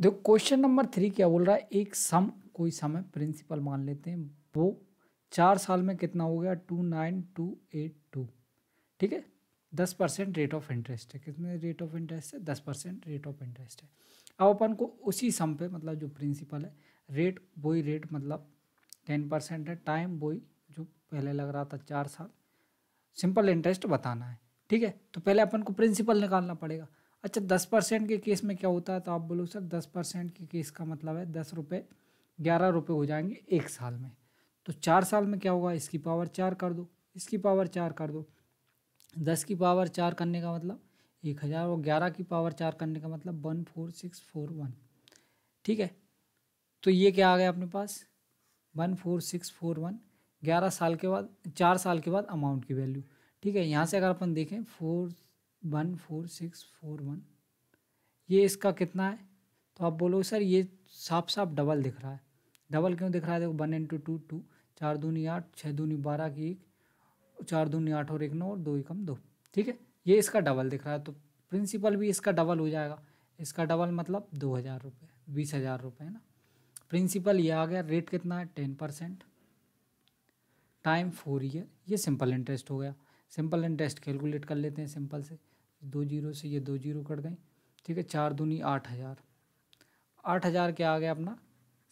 देखो question number three क्या बोल रहा है एक सम कोई सम है प्रिंसिपल मान लेते हैं वो चार साल में कितना हो गया two nine two eight two ठीक है दस परसेंट रेट ऑफ इंटरेस्ट है कितने रेट ऑफ इंटरेस्ट है दस परसेंट रेट ऑफ इंटरेस्ट है अब अपन को उसी सम पे मतलब जो प्रिंसिपल है रेट वही रेट मतलब टेन परसेंट है टाइम वही जो पहले लग रहा था चार साल सिंपल इंटरेस्ट बताना है ठीक है तो पहले अपन को प्रिंसिपल निकालना पड़ेगा अच्छा दस परसेंट के केस में क्या होता है तो आप बोलो सर दस परसेंट के केस का मतलब है दस रुपये ग्यारह रुपये हो जाएंगे एक साल में तो चार साल में क्या होगा इसकी पावर चार कर दो इसकी पावर चार कर दो दस की पावर चार करने का मतलब एक हज़ार और ग्यारह की पावर चार करने का मतलब one four six four one ठीक है तो ये क्या आ गया अपने पास one four six four one ग्यारह साल के बाद चार साल के बाद अमाउंट की वैल्यू ठीक है यहाँ से अगर अपन देखें four one four six four one ये इसका कितना है तो आप बोलो सर ये साफ साफ डबल दिख रहा है डबल क्यों दिख रहा है देखो वन इंटू टू टू चार दूनी आठ छः दूनी बारह की एक चार दूनी आठ और एक नौ और दो एकम दो ठीक है ये इसका डबल दिख रहा है तो प्रिंसिपल भी इसका डबल हो जाएगा इसका डबल मतलब दो हज़ार रुपये बीस हज़ार रुपये है ना प्रिंसिपल ये आ गया रेट कितना है ten percent time four year ये सिंपल इंटरेस्ट हो गया सिंपल इंटरेस्ट कैलकुलेट कर लेते हैं सिंपल से दो जीरो से ये दो जीरो कट गई ठीक है चार दूनी आठ हज़ार आठ हज़ार क्या आ गया अपना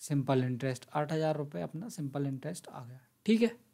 सिंपल इंटरेस्ट आठ हज़ार रुपये अपना सिंपल इंटरेस्ट आ गया ठीक है